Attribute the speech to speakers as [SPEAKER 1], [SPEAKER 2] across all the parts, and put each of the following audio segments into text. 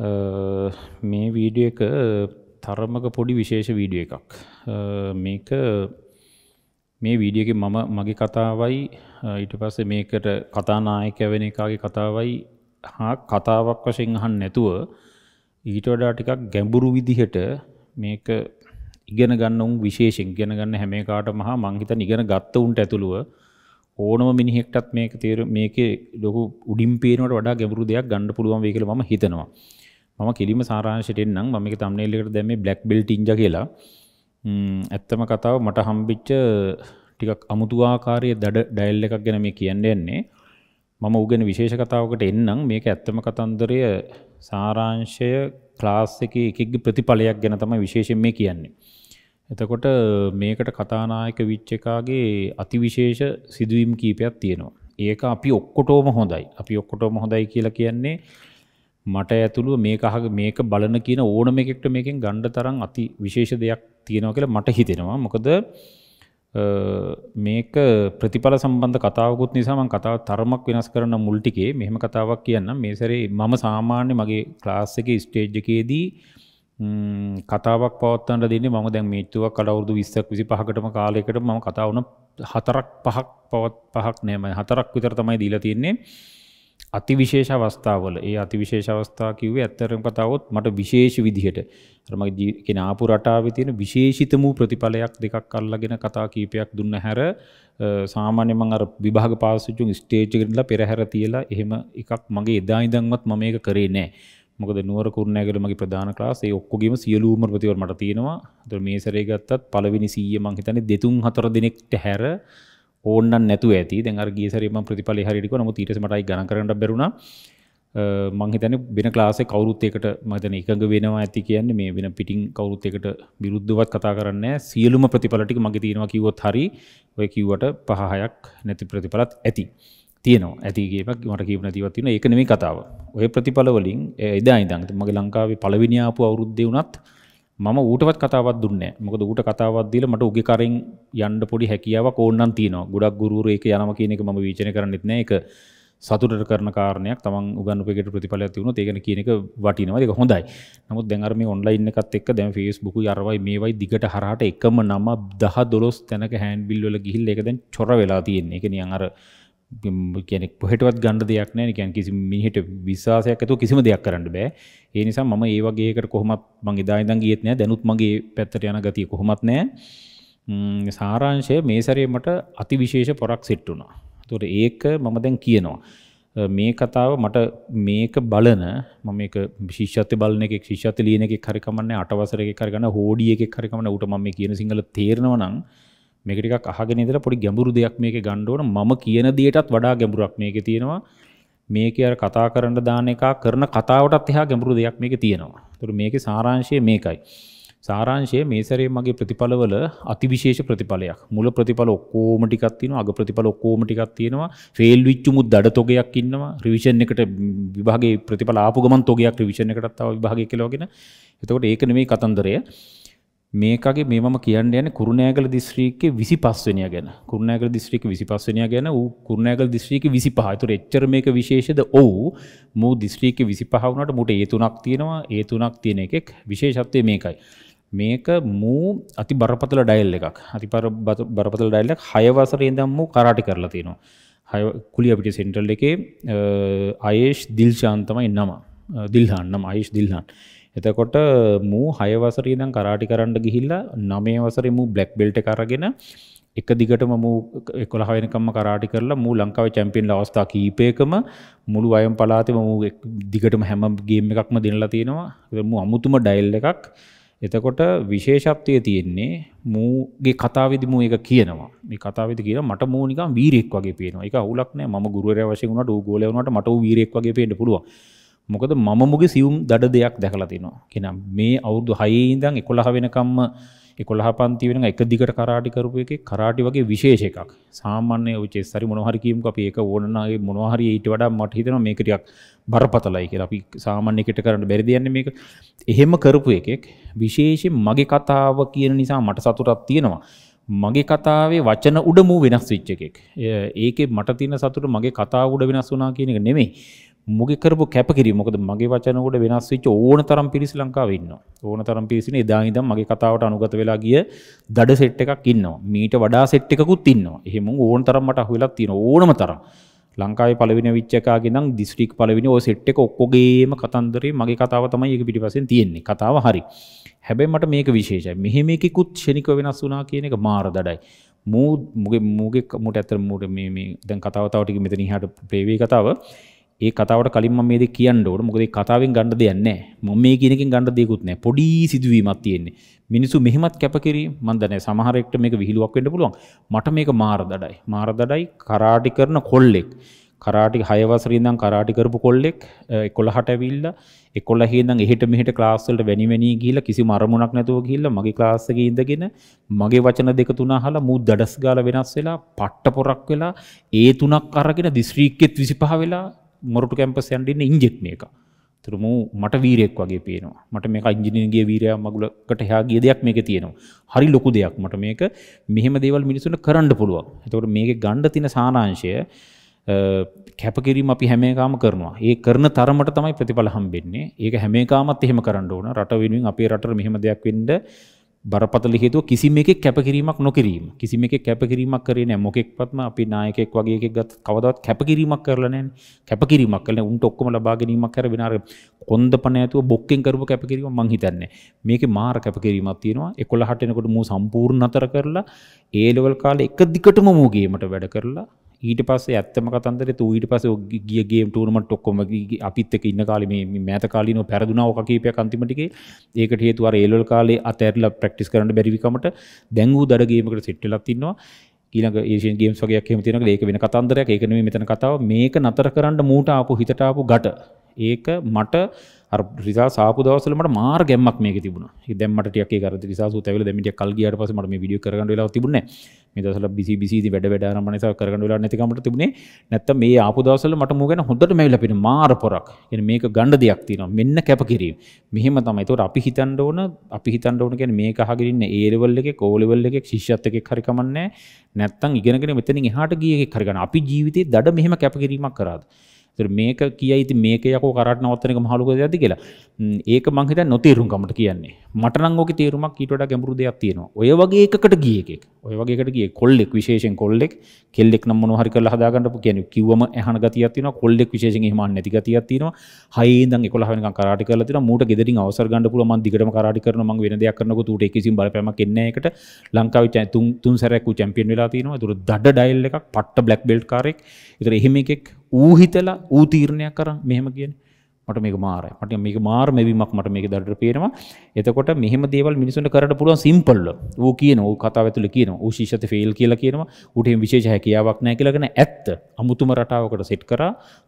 [SPEAKER 1] මේ වීඩිය එක තරමක පොඩි විශේෂ වීඩිය එකක් මේක මේ වීඩියක මම මගේ කතාවයි ඊට පස්සේ මේකට කතානායකැවෙන එකගේ කතාවයි හා කතාවක් වශයෙන් අහන් නැතුව ඊට වඩා ටිකක් ගැඹුරු විදිහට මේක ඉගෙන ගන්න උන් විශේෂෙන් ගෙන ගන්න හැම එකාට මහා මංහිත ඉගෙන ගත්ත උන්ට ඇතුළුව ඕනම මිනිහෙක්ටත් මේක තේර මේක ලොකු උඩින් පේනට වඩා ගැඹුරු දෙයක් ගණඩ පුළුවන් වේ කියල ම හිතනවා මම කිලිම සාරාංශයටෙන්නම් මම එක තම්නේල්ලකට දැමේ බ්ලක් බෙල්ට ඉංජ කියලා ඇත්තම කතාව මට හම්බිච්ච ටිකක් අමුතු ආකාරයේ දඩ ඩයිල් එකක් ගැන මේ කියන්න යන්නේ මම උගෙන විශේෂ කතාවකට එන්නම් මේක ඇත්තම කතන්දරය සාරාංශය ක්ලාස් එකේ එකෙක්ගේ ප්‍රතිඵලයක් ගැන තමයි විශේෂයෙන් මේ කියන්නේ. එතකොට මේකට කතානායක විච් එකාගේ අතිවිශේෂ සිදුවීම් කීපයක් තියෙනවා. ඒක අපි ඔක්කොටෝම හොඳයි. අපි ඔක්කොටෝම හොඳයි කියලා කියන්නේ මට ඇතුළුව මේක අහග මේක බලන කියන ඕනම එකෙක්ට මේකෙන් ගණ්ඩ තරම් අති විශේෂ දෙයක් තියෙනවා කියලා මට හිතෙනවා මොකද මේක ප්‍රතිඵල සම්බන්ධ කතාවකුත් නිසා මම කතාව තරමක් වෙනස් කරන මුල් ටිකේ මෙහෙම කතාවක් කියන්නම් මේ සැරේ මම සාමාන්‍ය මගේ ක්ලාස් එකේ ස්ටේජ් එකේදී කතාවක් පවත්වන්න දෙන්නේ මම දැන් මේච්චුවක් අඩ අවුරුදු 20ක් 25කටම කාලයකට මම කතා වුණ හතරක් පහක් පවත් පහක් නෑ මම හතරක් විතර තමයි දීලා තියෙන්නේ අතිවිශේෂ අවස්ථාවල ඒ අතිවිශේෂ අවස්ථා කිව්වේ ඇත්තරම කතාවොත් මට විශේෂ විදිහට අර මගේ කෙන ආපු රටාවේ තියෙන විශේෂිතම ප්‍රතිඵලයක් දෙකක් අල්ලගෙන කතා කීපයක් දුන්න හැර සාමාන්‍ය මම අර විභාග පාසුචුන් ස්ටේජ් එකට ඉඳලා පෙරහැර තියලා එහෙම එකක් මගේ එදා ඉඳන්වත් මම මේක කරේ නැහැ. මොකද නුවර කුරුණෑගල මගේ ප්‍රධාන ක්ලාස් ඒ ඔක්කොගෙම සියලුම ප්‍රතිවර මට තියෙනවා. ඒතර මේ සැරේ ගත්තත් පළවෙනි 100 මං හිතන්නේ දෙතුන් හතර දිනෙකට හැර ඕන්න නැතු ඇති දැන් අර ගිය සැරේ මම ප්‍රතිඵලය හරියට කිව්වා නමුත් ඊට පස්සේ මට අයි ගණන් කරන්න බැරුණා මං හිතන්නේ වෙන ක්ලාස් එකේ කවුරුත් එකට මම හිතන්නේ එකඟ වෙනවා ඇති කියන්නේ මේ වෙන පිටින් කවුරුත් එකට විරුද්ධවත් කතා කරන්නේ නැහැ සියලුම ප්‍රතිඵල ටික මගේ තියෙනවා කිව්වොත් හරි ඔය කිව්වට පහ හයක් නැති ප්‍රතිඵලත් ඇති තියෙනවා ඇතිගේමක් මට කියව නැතිවත් තියෙන ඒක නෙමෙයි කතාව ඔය ප්‍රතිඵල වලින් එදා ඉඳන් මගේ ලංකාවේ පළවෙනි ආපු අවුරුද්දේ වුණත් මම ඌටවත් කතාවක් දුන්නේ මොකද ඌට කතාවක් දීලා මට උගේ කරෙන් යන්න පොඩි හැකියාවක් ඕනනම් තියෙනවා. ගොඩක් ගුරුවරු ඒක යනවා කියන එක මම වීචනය කරන්නෙත් නෑ. ඒක සතුටට කරන කාරණයක් තමන් උගන්නුපෙකට ප්‍රතිඵලයක් තිබුණොත් ඒකන කියන එක වටිනවා. ඒක හොඳයි. නමුත් දැන් අර මේ ඔන්ලයින් එකත් එක්ක දැන් Facebook උයි අරවයි මේවයි දිගට හරහාට එකම නම 10 12 තැනක හෑන්ඩ් බිල් වල ගිහිල්ලා ඒක දැන් චොර වෙලා තියෙන්නේ. ඒක නියන් අර කියන්නේ කොහෙටවත් ගන්න දෙයක් නැහැ. කියන්නේ කිසි මිනිහෙට විශ්වාසයක් ඇතුව කිසිම දෙයක් කරන්න බෑ. ඒ නිසා මම ඒ වගේකට කොහොමත් මං එදා ඉඳන් ගියෙත් නෑ දැනුත් මගේ පැත්තට යන ගතිය කොහොමත් නෑ සාරාංශය මේ සැරේ මට අතිවිශේෂ පොරක් සෙට් වුණා. ඒතකොට ඒක මම දැන් කියනවා මේ කතාව මට මේක බලන මම මේක ශිෂ්‍යත්ව බලන එකෙක් ශිෂ්‍යත්ව ලියන එකෙක් හරි කමන්නේ 8 වසරක එකක් හරි ගන්න හෝඩි එකෙක් හරි කමන්නේ ඌට මම මේ කියන සිංහල තේරෙනවා නම් මේක ටිකක් අහගෙන ඉඳලා පොඩි ගැඹුරු දෙයක් මේකේ ගන්න ඕන මම කියන දෙයටත් වඩා ගැඹුරක් මේකේ තියෙනවා මේක අර කතා කරන්න දාන එක කරන කතාවටත් එහා ගැඹුරු දෙයක් මේක තියෙනවා. ඒතර මේකේ සාරාංශය මේකයි. සාරාංශය මේ සැරේ මගේ ප්‍රතිඵලවල අතිවිශේෂ ප්‍රතිඵලයක්. මුල ප්‍රතිඵල ඔක්කොම ටිකක් තියෙනවා, අග ප්‍රතිඵල ඔක්කොම ටිකක් තියෙනවා. ෆේල් විච්ච මුත් දඩ තොගයක් ඉන්නවා. රිවිෂන් එකට විභාගේ ප්‍රතිඵල ආපු ගමන් තොගයක් රිවිෂන් එකටත් තව විභාගය කියලා වගේ. එතකොට ඒක නෙමෙයි කතන්දරය. මේකගේ මේ මම කියන්න යන කුරුණෑගල දිස්ත්‍රීක්කේ විසි පස්වනය ගැන කුරුණෑගල දිස්ත්‍රීක විසි පස්සනය ගැන වූ කුරුණෑගල දිස්ත්‍රීක විසි පහතුර එච්චර මේක විශේෂද ඔවු මූ දිස්ත්‍රීක විසි පහවුනට මුට ඒතුනක් තියෙනවා ඒතුනක් තියෙන එකෙක් විශේෂත්වය මේකයි. මේක මූ අති බරපතල ඩයිල් එකක් අති බරපතල ඩයිල්ලක් හයවසරේදම් වූ කරාටි කරලා තියෙනවා. හය කුලි අපිට සෙන්ටල් එකේ අයේෂ් දිල්ශාන්තමයි නම දිල්හන් නම් අයේෂ් දිල්හන්. එතකොට මූ හයවසරීදන් කරාටි කරන්න ගිහිල්ලා නමේ වසරමු බ්ලක් බෙල්ට කරගෙන එක දිගටම මූ එකොළහයනකම කරාටි කරලා මූ ලංකාව චැම්පියන් අවස්ථා කීපයකම මුළු අයම් පලාතිම මූ දිගටම හැම ගේම් එකක්ම දෙනලා තියෙනවා මු අමුතුම ඩයිල් එකක් එතකොට විශේෂත්වය තියෙන්නේ මූගේ කතාවිදි මූ එක කියනවා මේ කතාවිදි කියන මට මූනිකම් වීරෙක් වගේ පේනවා එක අවුලක් නෑ ම ගුරුවරය වශයෙන් වුණට ගෝලවනට මට වීරෙක් වගේ පේන්න පුළුවන් මොකද මම මුගේ සියුම් දඩ දෙයක් දැකලා තිනවා කෙන මේ අවුදු හයිඉදං එකොළහ වෙනකම්ම එකොළහ පන්ති වෙන එක දිගට කරාටි කරපු එක කරාටි වගේ විශේෂ එකක් සාමාන්‍ය චෙස්සරි මොහරිකීමක අප ඒක ඕනනාගේ මොනහරි ඊට වඩා මට හිතන මේකටයක් බරපතලයි කියලා අපි සාමාන්‍යකට කරන්න බැරිදියන්න මේක එහෙම කරපු එකෙක් විශේෂෙන් මගේ කතාව කියන නිසා මට සතුටක් තියෙනවා මගේ කතාවේ වචන උඩමූ වෙනස් විච්ච එකෙක් ඒකෙ මට තින සතුට මගේ කතා උඩ වෙනස් වනා කියන එක නෙමෙයි මුගේ කරපු කැපකිරීම මොකද මගේ වචන උඩ වෙනස් වෙච්ච ඕන තරම් පිරිස ලංකාවේ ඉන්නවා ඕන තරම් පිරිසින එදා ඉඳන් මගේ කතාවට අනුගත වෙලා ගිය දඩ සෙට් එකක් ඉන්නවා මීට වඩා සෙට් එකකුත් ඉන්නවා එහෙම ඕන තරම් මට අහු වෙලා තියෙනවා ඕනම තරම් ලංකාවේ පළවෙනි විච් එකකගේ නම් දිස්ත්‍රික් පළවෙනි ওই සෙට් එක ඔක්කොගේම කතන්දරේ මගේ කතාව තමයි ඒක පිටිපස්සෙන් තියෙන්නේ කතාව හරි හැබැයි මට මේක විශේෂයි මෙහෙම එකකුත් ෂණික වෙනස් වුණා කියන එක මාර දඩයි මූ මුගේ මුගේ මුට ඇතර මුට මේ දැන් කතාවතාවටික මෙතන හට ප්‍රේවේ කතාව ඒ කතාවට කලින් මම මේ දේ කියන්න ඕන මොකද ඒ කතාවෙන් ගන්න දෙයක් නැහැ මම මේ කියන එකෙන් ගන්න දෙයක්වත් නැහැ පොඩි සිදුවීමක් තියෙන්නේ මිනිස්සු මෙහෙමත් කැපකිරීම මන් දන්නේ සමහර එක්ට මේක විහිළුවක් වෙන්න පුළුවන් මට මේක මාර දඩයි මාර දඩයි කරාටි කරන කොල්ලෙක් කරාටි හයවසරින්දම් කරාටි කරපු කොල්ලෙක් එකොළහට ඇවිල්ල එකොල හිදම් එහෙට මෙහට ක්ලාස්වලට වැනිවැනී ගිහිල කිසි මරමුණක් නැතුව ගිහිල්ල මගේ ක්ලාස් එකේ ඉඳගෙන මගේ වචන දෙක තුන අහලා මූ දඩස් ගාලා වෙනස් වෙලා පට්ට පොරක් වෙලා ඒ තුනක් අරගෙන දිස්ත්‍රික්කෙත් 25 වෙලා මොරට කැම්පස් යන්ටන්න ඉංජෙක්න එක තුරම මට වීරෙක් වගේ පේනවා මට මේ අංජිනගේ වීරයා මගුලකට හාගේ දෙයක් මේක තියෙනවා හරි ලොකු දෙයක් මට මේක මෙහෙම දේවල් මිනිසුන කරන්න පුළුවන් ඇතවට මේක ගණ්ඩ තින සානාංශය කැපකිරීම අපි හැමේකාම කරනවා ඒ කරන තරමට තමයි ප්‍රතිඵල හම්බෙන්නේ ඒක හැමේකාමත් එහෙම කරන්න ඕන රට වෙනුවෙන් අපේ රට මෙහෙම දෙයක් වෙන්ඩ බරපතල හේතුව කිසිම එකෙක් කැපකිරීමක් නොකිරීම කිසිම එකෙක් කැපකිරීමක් කරේ නැහැ මොකෙක්වත්ම අපි නායකයෙක් වගේ එකෙක් ගත් කවදාවත් කැපකිරීමක් කරලා නැහැ කැපකිරීමක් කළා උන්ට ඔක්කොම ලබා ගැනීමක් කර වෙන අර කොන්දපණ ඇතුව බොක්කෙන් කරපු කැපකිරීම මං හිතන්නේ මේකේ මාර කැපකිරීමක් තියෙනවා 11ට එනකොට මූ සම්පූර්ණ අතර කරලා ඒ ලෙවල් කාලේ එක දිගටම මූ ගේමට වැඩ කරලා ඊට පස්සේ ඇත්තම කතන්දරේ තෝ ඊට පස්සේ ගිය ගේම් ටූර්නමන්ට් ඔක්කොම අපිත් එක්ක ඉන්න කාලේ මේ මෑත කාලිනෝ පෙරදුනා ඔක කීපයක් අන්තිම ටිකේ ඒකට හේතුව අර ඒලොල් කාලේ අතෑරලා ප්‍රක්ටිස් කරන්න බැරිවිකමට දැංගූ දඩගේමකට සිට්ටලත් තින්නවා ඊළඟ ඒෂන් ගේම්ස් වගේ එහෙම තියෙනවා ඒක වෙන කතන්දරයක් ඒක නෙමෙයි මෙතන කතාව මේක නතර කරන්න මූට ආපු හිතට ආපු ගැට ඒක මට අර රිසා සාපු දවස්වල මට මාර ගැම්මක් මේකේ තිබුණා. ඒ දැන් මට ටිකක් ඒක අර රිසා සූත ඇවිල්ලා දැන් මිටික් කල් ගියාට පස්සේ මට මේ වීඩියෝ කරගන්න වෙලාවක් තිබුණේ නැහැ. දසල බිසි බිසි වැඩ වැඩ මනස කරගන්න වෙලා නැතිකමට තිබුණේ නැත්තම් මේ ආපු දවස්වල මට මූ ගැන හොඳට මැවිලා පින මාර පොරක්. يعني මේක ගණ්ඩ දෙයක් තියෙනවා. මෙන්න කැපකිරීම. මෙහෙම තමයි. ඒතකොට අපි හිතන්න ඕන අපි හිතන්න ඕන කියන්නේ මේක අහගෙන ඉන්න A level එකේ, O level එකේ ශිෂ්‍යත් එක්ක හරි කමන්නේ නැත්තම් ඉගෙනගෙන මෙතනින් එහාට ගිය එකෙක් හරි ගන්න. අපි ජීවිතේ දඩ මෙහෙම කැපකිරීමක් කරාද? මේක කියයි ඉති මේක යකෝ කරට නවත්තනක මහලුක ඇති කියලා ඒක මංහිත නොතේරුම්කමට කියන්නේ මටනංගෝක තේරුමක් ඊටට ගැඹරු දෙයක් තියෙනවා ඔය වගේ එකකට ගියකෙක් ඔය වගේකට ගිය කොල්ලෙක් විශේෂෙන් කොල්ලෙක් කෙල්ෙක් නම් මොහරි කල හදාගන්නට කියන කිවම හන ගතියත්තින කොල්ලෙක් විශේෂෙන් හම නැති ගතියත්තින හයිදන් කොලහන කරට කලතින මූට ගෙදරින් අවසර ගන්න පුල මන් දිගටම කරට කරන මං වෙන දෙයක් කරනක තුට කිසි බලපෑම කෙන්නේකට ලංකාව තුන් සැරැක්කු චැම්පියන් වෙලා තියෙනවා තුර දඩ ඩයිල් එකක් පට්ට බ්ලක් බෙල්් කාරෙක් ඉතර එහෙම එකෙක් ඌහිතලා ඌ තීරණයක් කරන් මෙහෙම කියන්නේ. මට මේක මාරය මට මේක මාර් මෙවීමක් මට මේක දඩට පේනවා එතකොට මෙහම දේවල් මිනිසුන්ට කරට පුළුවන් සිම්පල්ල ූ කියන ූ කතාව ඇතුල කියන ූශීෂත ෆෙල් කියලා කියනවා උටේ විශේෂ හැකියාවක් නෑ කියලගෙන ඇත්ත අමුතුම රටාවකට සෙට් කර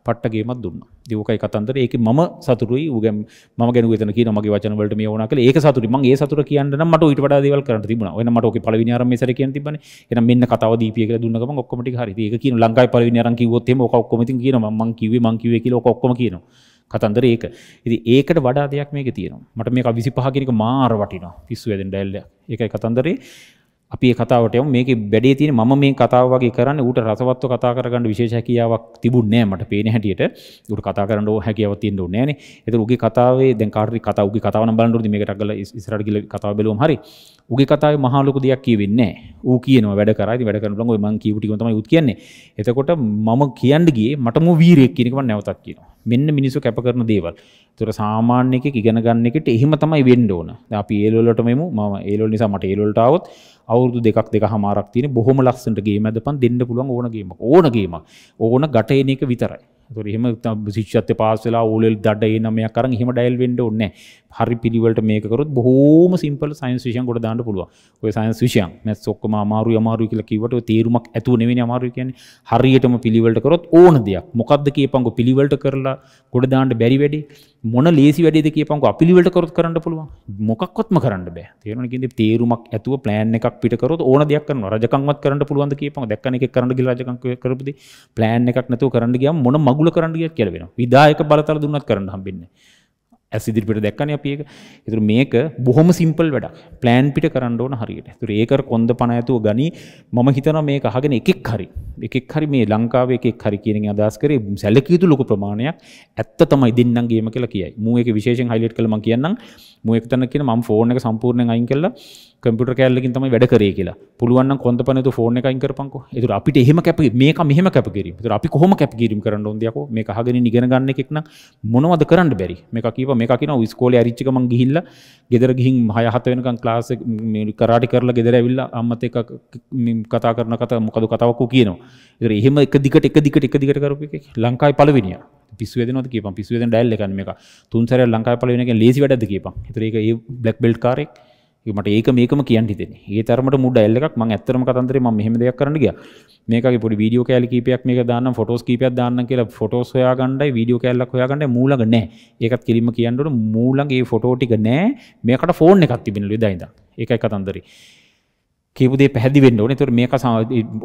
[SPEAKER 1] පට්ටගේමත් දුන්න දවකයි කතන්දර ඒක ම සතුරුයි උගම් ම ගැන වෙන කිය මගේ වචනවලට මේ ඕනකල ඒක සතුර ම ඒ සතුර කියන්න මට ඉට දේවල් කර තිබුණ එන මටෝක පලවිනිාරම සර කිය තිබන එන මෙන්න කතාව දීපියක දුන්නම ඔක්කමටි හරි ඒක කියන ලංකායි පලවිනිාරන් කිවොත් ම ඔක්කොමති කියන මං කිවේ මං කිවේ කියල ඔක්කොම කියනවා කතන්දර ඒක ඉති ඒකට වඩා දෙයක් මේක තියෙනවා මට මේක විසි පහකිනික මාර වටිනවා පිස්සු ඇදෙන් ඩැල්ල එකයි කතන්දරේ අපි කතාවට එම මේක බැඩේ තියෙන මම මේ කතාව වගේ කරන්න ඌට රසවත්ව කතා කරගන්න විශේෂ හැකියාවක් තිබුණේ නැහැ මට පේන හැටියට ඌට කතා කරන්න ඕ හැකියාවක් තියෙන්න ඕනේ නැහනේ ඒතර ඌගේ කතාවේ දැන් කාටරි කතා ඌගේ කතාව නම් බලන්න ඕනේ මේකට අගල ඉස්සරහට ගිහලා කතාව බලුවම හරි උගේ කතාව මහලොක දෙයක් කියවෙන්නේ ඌ කියන වැඩ කරයි වැඩ කරන ලඟ මං කියපුටිකම තමයි උත් කියන්නේ එතකොට මම කියන්න ගියේ මටම වීරයෙක් කියන එක මම නැවතත් කියනවා මෙන්න මිනිස්සු කැප කරන දේවල් ඒතර සාමාන්‍ය එකෙක් ඉගෙන ගන්න එකට එහෙම තමයි වෙන්න ඕන දැන් අපි ඒල් වලට මෙමු මම ඒල් වල නිසා මට ඒල් වලට ආවොත් අවුරුදු දෙකක් දෙකමාරක් තියෙන බොහොම ලස්සනට ගේම් අදපන් දෙන්න පුළුවන් ඕන ගේමක් ඕන ගේමක් ඕන ගැට එන එක විතරයි ඒතර එහෙම ශිෂ්‍යත්ව පාස් වෙලා ඕලෙල් දඩ එනමයක් අරන් එහෙම ඩයල් වෙන්න ඕනේ නැහැ හරි පිළිවලට මේකරොත් බොහෝම සිම්පල් සයින්ස් විෂයන් ගොඩ දාන්න පුළුවන්. ඔය සයින්ස් විෂයන් මැත්ස් ඔක්කොම අමාරුයි අමාරුයි කියලා කිව්වට ඔය තේරුමක් ඇතුව නෙවෙයි අමාරුයි කියන්නේ. හරියටම පිළිවෙලට කරොත් ඕන දෙයක්. මොකද්ද කියපන්කො පිළිවෙලට කරලා ගොඩ දාන්න බැරි වැඩි මොන ලේසි වැඩේද කියපන්කො අපිළිවෙලට කරොත් කරන්න පුළුවන්. මොකක්වත්ම කරන්න බෑ. තේරෙනවනේ කියන්නේ තේරුමක් ඇතුව ප්ලෑන් එකක් පිට කරොත් ඕන දෙයක් කරනවා. රජකම්වත් කරන්න පුළුවන්ද කියපන්කො. දැක්කන එකෙක් කරන්න ගිහලා රජකම් කරපුදී ප්ලෑන් එකක් නැතුව කරන්න ගියාම මොන මගුල කරන්න ගියත් කියලා වෙනවා. විධායක බලතල දුන්නත් කරන්න හම්බෙන්නේ නැහැ. ඇස් ඉදිරිපිට දැක්කන අපඒක ඉතුර මේක බොහොම සිම්පල් වැඩ ප්ලෑන් පිට කරන්න ඕන හරියට තුර ඒකර කොන්ද පනඇතුව ගනි මම හිතන මේ අහගෙන එකෙක් හරි එකෙක් හරි මේ ලංකාවේ එකෙක් හරි කියන අදස් කරේ සැලකීතු ලොක ප්‍රමාණයක් ඇත්ත තමයි දෙන්නන්ගේම කියලා කියයි මුවක විශේෂෙන් හයිලට් කළම කියන්න මුවක්තන කියන ම ෆෝර්න එක සම්පූර්ණය අයින් කල්ලා කම්පිට කෑල්ලකින් තම වැඩ කරේ කියලා පුළුවන් කොඳ පනතු ෆෝන එකයින් කරපංකු තුර අපිට එහෙම කැප මේක මෙහම කැපකිරීම තුර අපි කොහොම කැපකිරීම කරන්න ොදයක මේ හගෙන නිගෙන ගන්න එකෙක්න මොනවද කරන්න බැරි මේ කිව මේ කියන විස්කෝල අරිච්චිකම ගිහිල්ල ගෙදර ගිහින් හයහත වෙනකම් ලාස කරාටි කරලා ගෙදර ඇවිල්ල අම්මත එක කතා කරන කත මොකද කතාවක්කු කියනවා එහෙම එක දිකට එක දිකට එක දිකට කරපු ලංකායි පලවිනිිය පිස්වදනොද කියප පිස්වද ඩැල්ල එකන එක තුන්සර ලංකායි පලවෙනක ලේසි වැඩද කියප තරක ඒ බ්ලක් බෙල්් කාරෙක් මට ඒක මේකම කියන්න හිතෙන ඒ තරමට මුඩ එල්ලක් ම ඇතරම කතන්තරේ ම මෙහෙම දෙයක් කරන්න ගිය මේක පොඩි වීඩියෝ කෑල කීපයක් මේ දාන්න ෆොටෝස් කීපයක් දාන්න කියලා ෆොටෝස් හොයාගන්නයි වීඩියෝ කෑල්ලක් හොයාගන්න මූලඟ නෑ ඒකත් කිරීම කියන්නට මූලන්ගේ ෆොටෝටික නෑ මේකට ෆෝන් එකක් තිබෙන ලෙදයිද ඒකයි කතන්දරේ කිපුදේ පැදි වෙන්න ඕනේ. ඒතර මේක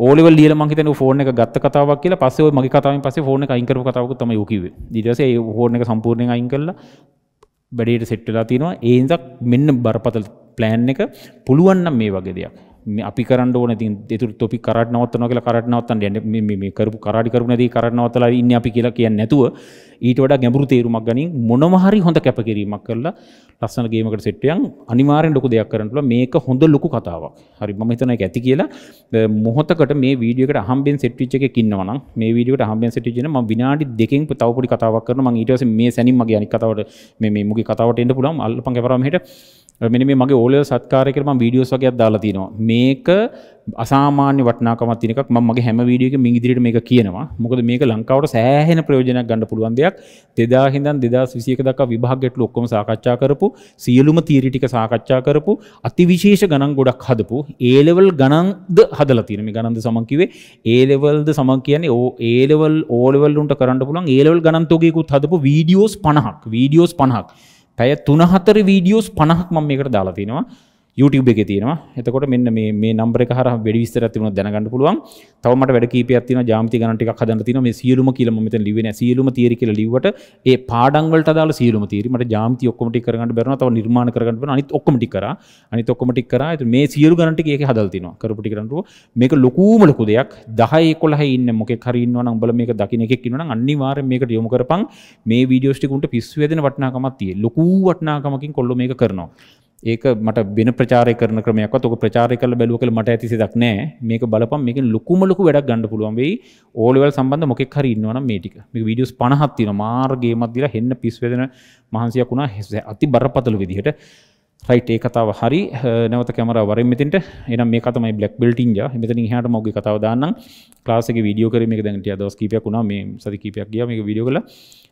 [SPEAKER 1] ඕලෙවල් ලියලා මං හිතන්නේ ෆෝන් එක ගත්ත කතාවක් කියලා. පස්සේ ඔය මගේ කතාවෙන් පස්සේ ෆෝන් එක අයින් කරපු කතාවක තමයි ඔය කිව්වේ. ඊට පස්සේ ඒ ෆෝන් එක සම්පූර්ණයෙන් අයින් කළා. බඩේට සෙට් වෙලා තිනවා. ඒ හින්දා මෙන්න බරපතල ප්ලෑන් එක පුළුවන්නම් මේ වගේ දෙයක් අපි කරන්න ඕන ඉතින් ඒතුරු තොපි කරාට නවත්තනවා කියලා කරාට නවත්තන්න යන්නේ මේ මේ කරපු කරාඩි කරපු නැති කරාට නවත්තලා ඉන්නේ අපි කියලා කියන්නේ නැතුව ඊට වඩා ගැඹුරු තේරුමක් ගනින් මොනම හරි හොඳ කැපකිරීමක් කරලා ලස්සන ගේමකට සෙට් වෙයන් අනිවාර්යෙන් ලොකු දෙයක් කරන්න පුළුවන් මේක හොඳ ලොකු කතාවක් හරි මම හිතන එක ඇති කියලා මොහොතකට මේ වීඩියෝ එකට අහම්බෙන් සෙට් වෙච්ච එකක් ඉන්නවා නම් මේ වීඩියෝ එකට අහම්බෙන් සෙට් වෙච්ච මම විනාඩි දෙකකින් තව පොඩි කතාවක් කරනවා මම ඊට පස්සේ මේ සැනින් මගේ අනිත් කතාවට මේ මේ මුගේ කතාවට එන්න පුළුවන් අල්ලපන් කැපරාම හෙට මෙනි මේ මගේ ඕලෙවල් සත්කාරය කියලා මම වීඩියෝස් වගේක් දාලා තිනවා. මේක අසාමාන්‍ය වටිනාකමක් තියෙන එකක්. මම මගේ හැම වීඩියෝ එකෙම මින් ඉදිරියට මේක කියනවා. මොකද මේක ලංකාවට සෑහෙන ප්‍රයෝජනයක් ගන්න පුළුවන් දෙයක්. 2000 ඉඳන් 2021 දක්වා විභාග ගැටලු ඔක්කොම සාකච්ඡා කරපු, සියලුම තියරි ටික සාකච්ඡා කරපු, අතිවිශේෂ ගණන් ගොඩක් හදපු, A level ගණන්ද හදලා තියෙන. මේ ගණන්ද සමන් කිව්වේ A level ද සමන් කියන්නේ O A level O level උන්ට කරන්න පුළුවන් A level ගණන් තෝගයකුත් හදපු වීඩියෝස් 50ක්. වීඩියෝස් 50ක්. පැය තුනහතර වීඩියෝස් පණහක් මම මේකට දාලා තිනවා YouTube එක තියෙනවා එතකොට මෙන්න මේ මේ නම්බර එක හරහා වැඩි විස්තරයක් තිබුණොත් දැනගන්න පුළුවන් තව මට වැඩ කීපයක් තියෙනවා ජ්‍යාමිති ගණන් ටිකක් හදන්න තියෙනවා මේ සියලුම කියලා මම මෙතන ලිව්වේ නැහැ සියලුම තියරි කියලා ලිව්වට ඒ පාඩම් වලට අදාළ සියලුම තියරි මට ජ්‍යාමිති ඔක්කොම ටික කරගන්න බැරනවා තව නිර්මාණ කරගන්න බැරනවා අනිත් ඔක්කොම ටික කරා අනිත් ඔක්කොම ටික කරා ඒත් මේ සියලු ගණන් ටික ඒකේ හදලා තිනවා කරපු ටික ගන්නකොට මේක ලොකුම ලොකු දෙයක් 10 11 ඉන්න මොකෙක් හරි ඉන්නවා නම් උඹලා මේක දකින්න එකෙක් ඉන්නවා නම් අනිවාර්යෙන් මේකට යොමු කරපන් මේ වීඩියෝස් ටික උන්ට පිස්සු වෙදෙන වටිනාකමක් තියෙයි ලොකු වටිනාකමකින් කොල්ලෝ මේක කරනවා ඒක මට වෙන ප්‍රචාරය කරන ක්‍රමයක් ඔක ප්‍රචාරය කරලා බැලුව කියලා මට ඇති සිතක් නෑ මේක බලපන් මේකෙන් ලොකුම ලොකු වැඩක් ගන්න පුළුවන් වෙයි ඕ ලෙවල් සම්බන්ධ මොකෙක් හරි ඉන්නවා නම් මේ ටික මේක වීඩියෝස් 50ක් තියෙනවා මාර්ගේමත් දීලා හෙන්න පිස් වේදන මහන්සියක් වුණා අති බරපතල විදිහට රයිට් ඒ කතාව හරි නැවත කැමරාව වරින් මෙතෙන්ට එහෙනම් මේක තමයි බ්ලැක් බෙල්ට් ඉන්ජා මෙතනින් එහාට මම ඔගේ කතාව දාන්නම් ක්ලාස් එකේ වීඩියෝ කරේ මේක දැන් ටික දවස් කීපයක් වුණා මේ සති කීපයක් ගියා මේක වීඩියෝ කළා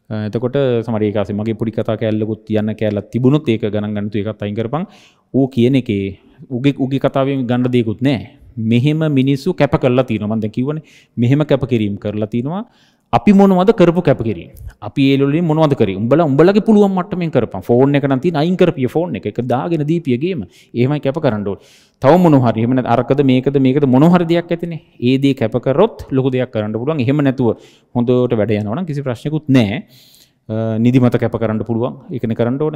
[SPEAKER 1] එතකොට සමරිකාස මගේ පොඩි කතා කැල්ලකුත් තියන්න කෑල්ල තිබුණොත් ඒක ගණන් ගන්නතු එකත් අයින් කරපං ඌ කියන එකේ උගෙ උගේ කතාවෙන් ගණඩ දෙකුත් නෑ මෙහෙම මිනිස්සු කැප කරලා තියෙනවා මන්ද කිවන මෙහෙම කැප කිරීම් කරලා තියෙනවා අපි මොනවද කරපු කැපකිර අපි ඒල මොනවද කර උඹල උඹලගේ පුළුවන් මටම කරප ෆෝර්න එක නති අයින් කරපිය ෆෝර්න එක දාගෙන දීපියගේම ඒමයි කැප කරන්නඩෝ තව මොනහරි එමන අරකද මේකද මේකද මොනහර දෙයක් ඇතින ඒදේ කැපකරොත් ලොක දෙයක් කරන්න පුළුවන් එහෙම නැතුව හොඳට වැඩයනවන කිසි ප්‍රශ්නකුත් නෑ නිදිමත කැප කරන්න පුළුවන් එකන කරන්න ඕන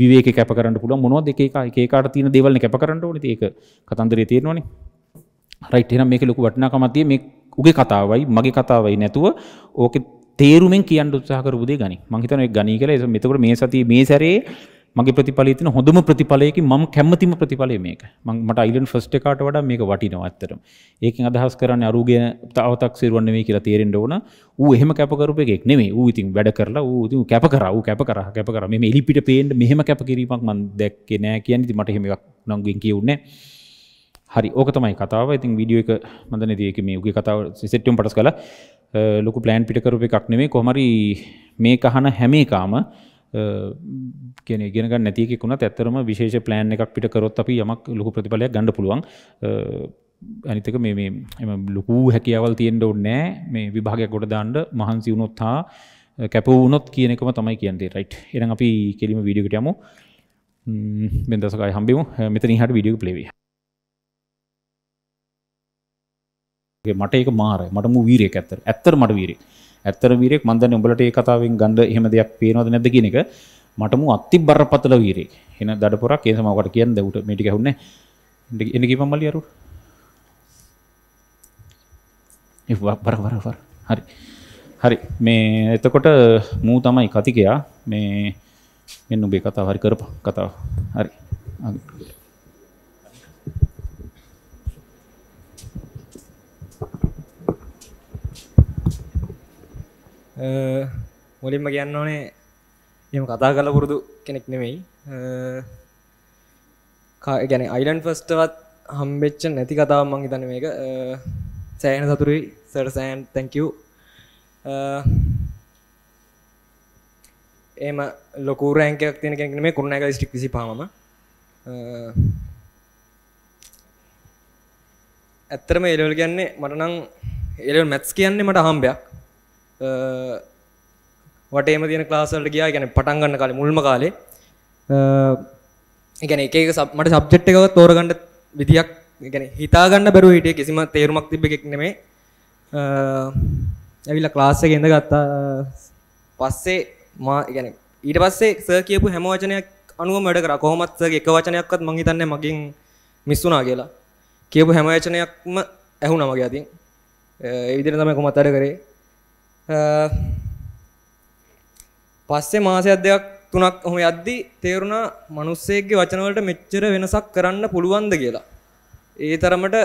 [SPEAKER 1] විවේක කැප කරන්න පුළුව මොනව දෙක එකකාට තින දෙවල්න කැප කරන්න ඕන ඒක කතන්දරේ තියෙනවනේ රයිට් එනම් මේක ලොකු වටනාකමතිය මේ උගේ කතාවයි මගේ කතාවයි නැතුව ඕක තේරුමෙන් කියන්න උත්සාහකරපුදේ ගනි මංහිතන ගනී කල මෙතකට මේ සති මේ සැරේ මගේ ප්‍රතිඵලීතින හොඳම ප්‍රතිඵලයකි මම කැමතිම ප්‍රතිඵලය මේක මට අයිලන් ෆස්ට එකට වඩා මේක වටිනවා ඇත්තටම ඒකින් අදහස් කරන්න අරුගය තාවතක් සිරුවන්න මේ කියලා තේරෙන්ට ඕන ඌ එහෙම කැපකරප එකෙක් නෙමේ ඌ ඉතින් වැඩ කරලා ඌ ඉතින් කැප කරා ඌ කැප කරා කැප කරා මේ එලිපිට පේන්න මෙහෙම කැප කිරීමක් මම දැක්කේ නෑ කියන්නේ ඉතින් මට එහෙම එකක් නංගෙන් කියුන්නේ නෑ හරි ඕක තමයි කතාව ඉතින් වීඩියෝ එක මදන දක මේ උගේ කතාව සිට්ටම් පටස් කළ ලොකු ප්ලෑන්් පිටකරුප එකක් නෙවේ කොමරි මේ කහන හැමේකාම කියෙන ගෙනග නැතිකුණ ඇත්තරම විශේෂ ප්ලෑන් එකක් පිටකරොත් අපි යමක් ලොකු ප්‍රතිඵලයක් ගණඩ පුළුවන් ඇනිතක මේ එම ලොකු හැකියාවල් තියෙන්ට ඔන්නෑ මේ විභාගයක් ගොඩ දාන්ඩ මහන්සි වුණොත් හා කැපවුනොත් කියනෙකම තමයි කියන්දේ රයිට් එන අපි කෙලිම විඩියකට යමු බෙන්දසකයි හම්බිම මෙතනි හට විඩියෝ පලේවේ මට ඒක මාරයි මටම වීරයෙක් ඇත්තට ඇත්තට මට වීරයෙක් ඇත්තට වීරයෙක් මන් දන්නේ උඹලට ඒ කතාවෙන් ගන්න එහෙම දෙයක් පේනවද නැද්ද කියන එක මටම අති බරපතල වීරයෙක් එන දඩපොරක් ඒ සමා ඔකට කියන්න උට මේ ටික ඇහුන්නේ එන්න ගිහපන් මල්ලි අරුට ඒ බර බර බර හරි හරි මේ එතකොට මූ තමයි කතිකයා මේ මෙන්න ඔබේ කතාව හරි කරපන් කතාව හරි
[SPEAKER 2] මුලින්ම කියන්න ඕනේ එම කතා කල පුරුදු කෙනෙක් නෙමෙයි ගැන අයිලන් ෆස්ටවත් හම්බෙච්ච නැති කතාව මං හිතන්න මේක සෑන සතුරුයි සර් සෑන් තැංකූ එම ලොකූරෑන්කයක් තියෙන කෙනෙක් මේ කුරුණ එක ස්ටික් විසි පාම ඇත්තරම එලවල් කියන්නේ මටනම් එලවල් මැත්ස් කියන්නේ මට හම්බයක් වටේම තියෙන ක්ලාසල්ට ගියා ගැන පටන්ගන්න කාලේ මුල්ම කාලේ ගැන එක සබමට සබ්ජෙට් එකව තෝරගණඩ විදික් ගැන හිතාගන්න බැරු හිටිය කිසිම තේරුමක් තිබ එකෙක් නෙමේ ඇවිල්ල ක්ලාස්ස ගෙන්ද ගත්තා පස්සේ මා ගැන ඊට පස්සේ ස කියපු හැම වචනයක් අනුව මඩ කර කොහොමත් එක වචනයක්වත් මංහිතන්න මගින් මිස්සුනා කියලා කියපු හැම වචනයක්ම ඇහුනමගේ අතින් ඒ විදිර තම කොමත් අඩ කරේ පස්සේ මාසයක් දෙකක් තුනක් ඔහොම යද්දි තේරුණා මිනිස්සෙක්ගේ වචන වලට මෙච්චර වෙනසක් කරන්න පුළුවන්ද කියලා. ඒ තරමට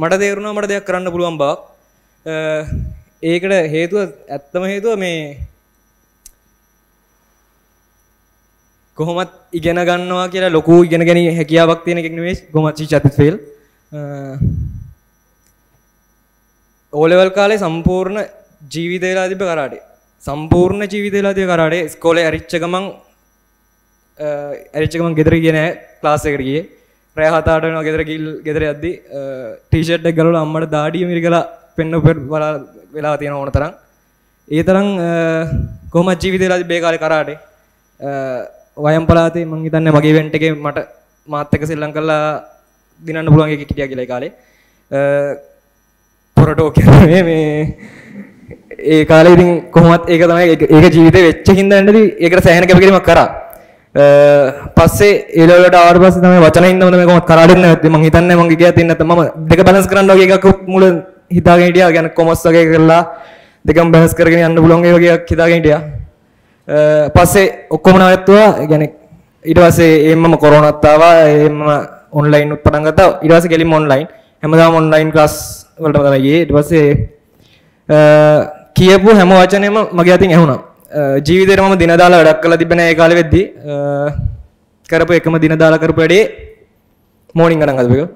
[SPEAKER 2] මට තේරුණා මට දෙයක් කරන්න පුළුවන් බවක්. ඒකට හේතුව ඇත්තම හේතුව මේ කොහොමත් ඉගෙන ගන්නවා කියලා ලොකු ඉගෙන ගැනීම හැකියාවක් තියෙන එකක් නෙවෙයි කොහොමත් චිත්‍රිත ෆෙල් ඕ ලෙවල් කාලේ සම්පූර්ණ ජීවිතේලා තිබ්බ කරාටේ. සම්පූර්ණ ජීවිතේලා තිබ්බ කරාටේ ඉස්කෝලේ ඇරිච්ච ගමන් ඇරිච්ච ගමන් ගෙදර ගියේ නෑ ක්ලාස් එකට ගියේ. රෑ 7-8 වෙනවා ගෙදර ගිල් ගෙදර යද්දි ටී-ෂර්ට් එක ගලවලා අම්මට දාඩිය මිරිකලා පෙන්න වෙලා තියෙන ඕන තරම්. ඒ තරම් කොහොමද ජීවිතේලා තිබ්බේ කාලේ කරාටේ. වයම් පලාතේ මං හිතන්නේ මගේ ඉවෙන්ට් එකේ මට මාත් එක්ක සෙල්ලම් කරලා දිනන්න පුළුවන් එකෙක් හිටියා කියලා ඒ කාලේ. පොරටෝ කියන්නේ මේ ඒ කාලේ ඉතින් කොහොමත් ඒක තමයි ඒක ජීවිතේ වෙච්ච හින්දා නේද ඒකට සෑහෙන කැපකිරීමක් කරා. පස්සේ ඒලවලට ආවට පස්සේ තමයි වචන හින්දා මම කොහොමත් කරාඩින් නැවති මම හිතන්නේ මම ගියා තින්න නැත්නම් මම දෙක බැලන්ස් කරන්න වගේ එකක් මුල හිතාගෙන හිටියා يعني කොමර්ස් වගේ කරලා දෙකම බැලන්ස් කරගෙන යන්න පුළුවන් ඒ වගේ එකක් හිතාගෙන හිටියා. පස්සේ ඔක්කොම නවත්තුවා يعني ඊට පස්සේ එම්මම කොරෝනාත් ආවා එම්ම ඔන්ලයින් උත් පටන් ගත්තා ඊට පස්සේ ගෙලින් ඔන්ලයින් හැමදාම ඔන්ලයින් ක්ලාස් වලට තමයි ගියේ ඊට පස්සේ කියපු හැම වචනයම මගේ අතින් ඇහුණා. ජීවිතේට මම දින දාලා වැඩක් කරලා තිබෙන ඒ කාලෙ වෙද්දි කරපු එකම දින දාලා කරපු වැඩේ මෝර්නින් ගණන් අදපු එක.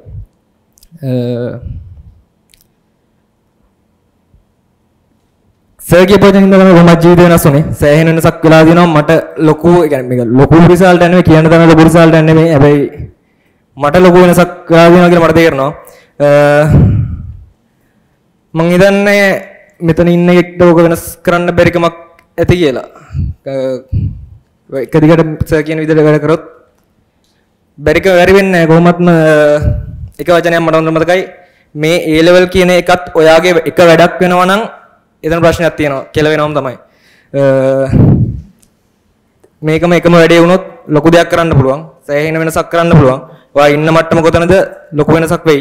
[SPEAKER 2] සර්ගේ පොතෙන් ඉඳලා තමයි කොහොමද ජීවිතේ වෙනස් වුනේ. සෑහෙන වෙනසක් වෙලා දිනවා මට ලොකු يعني මේක ලොකු රිසල්ට් නෙමෙයි කියන තරම ලොකු රිසල්ට් නෙමෙයි. හැබැයි මට ලොකු වෙනසක් වෙලා දිනවා කියලා මට තේරෙනවා. මම හිතන්නේ මෙතන ඉන්න එක්ට ඕක වෙනස් කරන්න බැරිකමක් ඇති කියලා. එක දිගට සර් කියන විදිහට වැඩ කරොත් බැරික වැරි වෙන්නේ නැහැ කොහොමත්ම එක වචනයක් මට හොඳට මතකයි මේ A level කියන එකත් ඔයාගේ එක වැඩක් වෙනවා නම් එතන ප්‍රශ්නයක් තියෙනවා කියලා වෙනවම තමයි. මේකම එකම වැඩේ වුණොත් ලොකු දෙයක් කරන්න පුළුවන්. සෑහෙන වෙනසක් කරන්න පුළුවන්. ඔයා ඉන්න මට්ටම කොතනද ලොකු වෙනසක් වෙයි.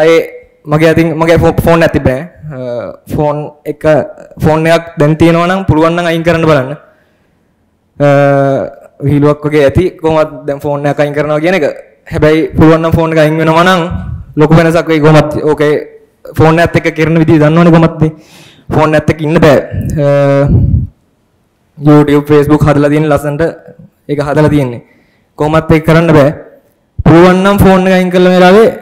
[SPEAKER 2] ආයේ මගේ අතින් මගේ ෆෝන් ඇති බෑ ෆෝන් එක ෆෝන් එකක් දැන් තියෙනවා නම් පුළුවන් නම් අයින් කරන්න බලන්න විහිළුවක් වගේ ඇති කොහොමවත් දැන් ෆෝන් එකක් අයින් කරනවා කියන එක හැබැයි පුළුවන් නම් ෆෝන් එක අයින් වෙනවා නම් ලොකු වෙනසක් වෙයි කොහොමත් ඕකේ ෆෝන් එකත් එක්ක කරන විදිහ දන්නවනේ කොහොමත් ෆෝන් එකත් එක්ක ඉන්න බෑ YouTube Facebook හදලා තියෙන ලස්සනට ඒක හදලා තියෙන්නේ කොහොමත් ඒක කරන්න බෑ පුළුවන් නම් ෆෝන් එක අයින් කළ වෙලාවේ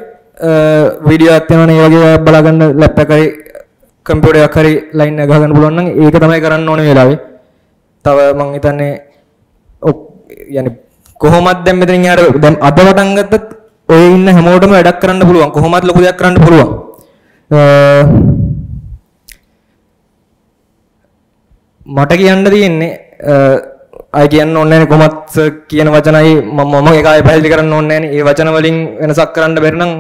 [SPEAKER 2] වීඩියෝ එකක් තියෙනවනේ ඒ වගේ බලාගන්න ලැප්ටොප් එකේ කම්පියුටර් එකක් හරි ලයින් එක ගහගන්න පුළුවන් නම් ඒක තමයි කරන්න ඕනේ වෙලාවේ. තව මං හිතන්නේ يعني කොහොමත් දැන් මෙතනින් එහාට දැන් අද පටන් ගත්තත් ඔය ඉන්න හැමෝටම වැඩක් කරන්න පුළුවන්. කොහොමත් ලොකු දෙයක් කරන්න පුළුවන්. මට කියන්න තියෙන්නේ අය කියන්න ඕනේ කොහොමත් කියන වචනයි මම මම ඒක ආයෙ පැහැදිලි කරන්න ඕනේ නැහැ නේ. ඒ වචන වලින් වෙනසක් කරන්න බැරි නම්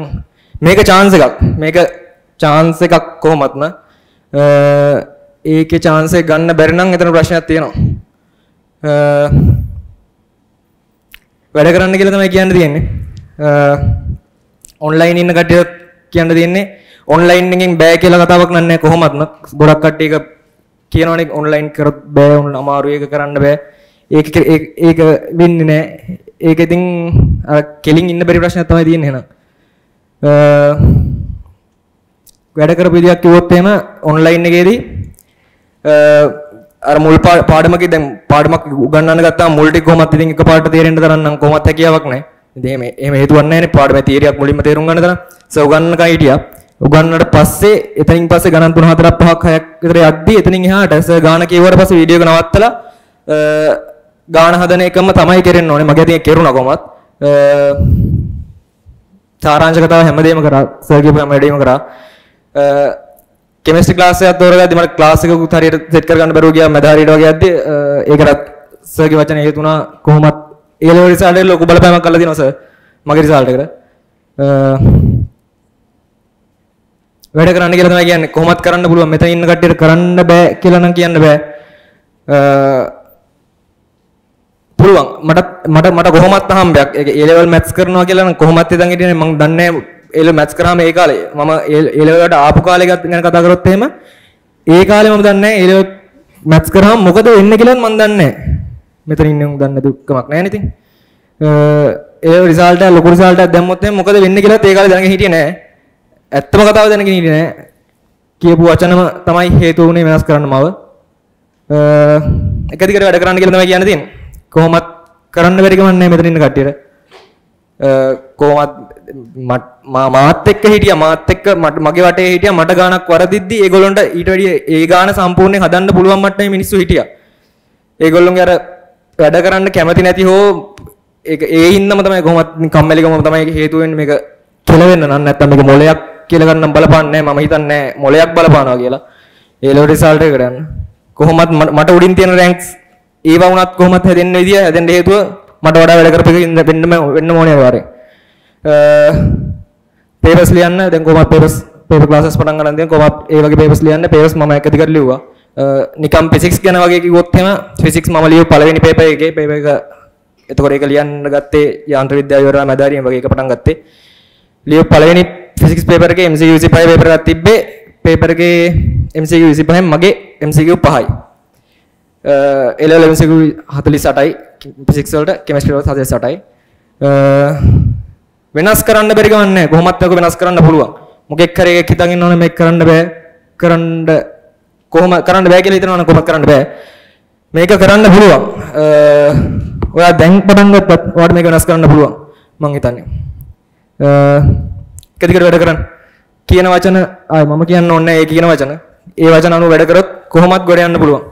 [SPEAKER 2] මේක chance එකක්. මේක chance එකක් කොහොමත්ම ඒකේ chance එක ගන්න බැරි නම් එතන ප්‍රශ්නයක් තියෙනවා. වැඩ කරන්න කියලා තමයි කියන්න තියෙන්නේ. ඔන්ලයින් ඉන්න කට්ටියත් කියන්න තියෙන්නේ ඔන්ලයින් එකෙන් බෑ කියලා කතාවක් නෑ කොහොමත්ම. ගොඩක් කට්ටියක කියනවනේ ඔන්ලයින් කරත් බෑ ඔන්න අමාරුයි ඒක කරන්න බෑ ඒක ඒක වෙන්නේ නෑ ඒක ඉතින් අර කෙලින් ඉන්න බැරි ප්‍රශ්නයක් තමයි තියෙන්නේ එහෙනම් වැඩ කරපු විදියක් කිව්වොත් එහෙම ඔන්ලයින් එකේදී අර මුල් පාඩමකේ දැන් පාඩමක් උගන්වන්න ගත්තාම මුල් ටික කොහොමත් ඉතින් එකපාරට තේරෙන්න තරම් නම් කොහොමත් හැකියාවක් නැහැ. ඉතින් එහෙම එහෙම හේතුවක් නැහැ නේ පාඩමේ තියරියක් මුලින්ම තේරුම් ගන්න තරම්. සර් උගන්වන්න කයි හිටියා. උගන්නට පස්සේ එතනින් පස්සේ ගණන් 3 4ක් 5ක් 6ක් විතර යද්දී එතනින් එහාට සර් ගාන කියවුවට පස්සේ වීඩියෝ එක නවත්තලා ගාන හදන එකම තමයි කරෙන්න ඕනේ. මගේ අතින් කෙරුණා කොහොමත්. සාරාංශ කතාව හැමදේම කරා සර් කියපු හැම වැඩේම කරා කෙමිස්ට්‍රි ක්ලාස් එකක් තෝරගද්දි මට ක්ලාස් එකකුත් හරියට සෙට් කරගන්න බැරුව ගියා මැද හරියට වගේ යද්දි ඒකටත් සර්ගේ වචන හේතු වුණා කොහොමත් ඒ ලෙවල් රිසල්ට් එකට ලොකු බලපෑමක් කරලා තියෙනවා සර් මගේ රිසල්ට් එකට වැඩ කරන්න කියලා තමයි කියන්නේ කොහොමත් කරන්න පුළුවන් මෙතන ඉන්න කට්ටියට කරන්න බෑ කියලා නම් කියන්න බෑ පුළුවන් මට මට මට කොහොමත් හම්බයක් ඒ ලෙවල් මැත්ස් කරනවා කියලා නම් කොහොමත් ඉඳන් හිටියනේ මම දන්නේ ඒ ලෙවල් මැත්ස් කරාම ඒ කාලේ මම ඒ ලෙවල් වලට ආපු කාලේ ගැන කතා කරොත් එහෙම ඒ කාලේ මම දන්නේ ඒ ලෙවල් මැත්ස් කරාම මොකද වෙන්නේ කියලා මම දන්නේ මෙතන ඉන්නේ මම දන්නේ දුක්කමක් නැහැ නේ ඉතින් ඒ රිසල්ට් එක ලොකු රිසල්ට් එකක් දැම්මොත් එහෙම මොකද වෙන්නේ කියලාත් ඒ කාලේ දැනගෙන හිටියේ නැහැ ඇත්තම කතාව දැනගෙන හිටියේ නැහැ කියපු වචනම තමයි හේතු වුණේ වෙනස් කරන්න මව එක දිගට වැඩ කරන්න කියලා තමයි කියන්න තියෙන්නේ කොහොමත් කරන්න බැරි කමක් නැහැ මෙතන ඉන්න කට්ටියට. කොහොමත් මාත් එක්ක හිටිය මාත් එක්ක මගේ වටේ හිටිය මට ගානක් වරදිද්දි ඒගොල්ලොන්ට ඊට වැඩිය ඒ ගාන සම්පූර්ණයෙන් හදන්න පුළුවන් මට්ටමේ මිනිස්සු හිටියා. ඒගොල්ලොන්ගේ අර වැඩ කරන්න කැමති නැති හෝ ඒක ඒ හින්දම තමයි කොහොමත් කම්මැලිකම තමයි හේතු වෙන්නේ මේක කියලා වෙන්න නම් නැත්තම් මේක මොලයක් කියලා ගන්න බලපාන්නේ මම හිතන්නේ මොලයක් බලපානවා කියලා. ඒ ලෝ රිසල්ට් එකට යන්න. කොහොමත් මට උඩින් තියෙන රැන්ක්ස් ඒව වුණත් කොහොමත් හැදෙන්න විදිය හැදෙන්න හේතුව මට වඩා වැඩ කරපෙක ඉන්න වෙන්නම වෙන්න ඕනේ අනිවාර්යෙන්. පේපර්ස් ලියන්න දැන් කොහොමත් පේපර්ස් පේපර් ක්ලාසස් පටන් ගන්න දැන් කොහොමත් ඒ වගේ පේපර්ස් ලියන්න පේපර්ස් මම එක දිගට ලිව්වා. නිකම් ෆිසික්ස් ගැන වගේ කිව්වොත් එහෙම ෆිසික්ස් මම ලියව පළවෙනි පේපර් එකේ පේපර් එක එතකොට ඒක ලියන්න ගත්තේ යාන්ත්‍ර විද්‍යාව ඉවරලා මදාරියම් වගේ එක පටන් ගත්තේ. ලියව පළවෙනි ෆිසික්ස් පේපර් එකේ MCQ 25 පේපර් එකක් තිබ්බේ. පේපර් එකේ MCQ 25 මගේ MCQ 5යි. එලෙවල් සිකුරු 48යි ෆිසික්ස් වලට කෙමිස්ට්‍රි වලට 48යි uh, වෙනස් කරන්න බැරි ගමන් නැහැ කොහොමත් ඒක වෙනස් කරන්න පුළුවන් මොකෙක් කරේ එකක් හිතන් ඉන්නවනේ මේක කරන්න බෑ කරන්න කොහොම කරන්න බෑ කියලා හිතනවනේ කොහොමද කරන්න බෑ මේක කරන්න පුළුවන් uh, ඔයා දැන් පටන් ගත්තත් ඔයාට මේක වෙනස් කරන්න පුළුවන් මං හිතන්නේ uh, එක දිගට වැඩ කරන්න කියන වචන ආයි මම කියන්න ඕනේ ඒ කියන වචන ඒ වචන අනුව වැඩ කරොත් කොහොමත් ගොඩ යන්න පුළුවන්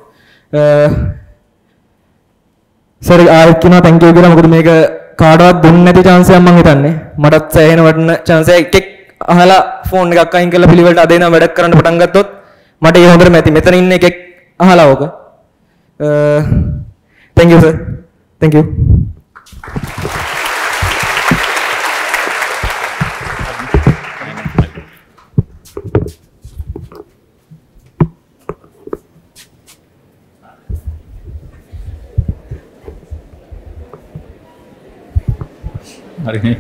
[SPEAKER 2] සර් ආයෙත් කියනවා thank you කියලා මොකද මේක කාටවත් දුන්නේ නැති chance එකක් මම හිතන්නේ මටත් සෑහෙන වටින chance එකක් එක් අහලා ෆෝන් එකක් අයින් කරලා පිළිවෙලට අද එනවා වැඩක් කරන්න පටන් ගත්තොත් මට ඒ හොඳටම ඇති මෙතන ඉන්න එකෙක් අහලා ඕක thank you sir thank you
[SPEAKER 1] Hare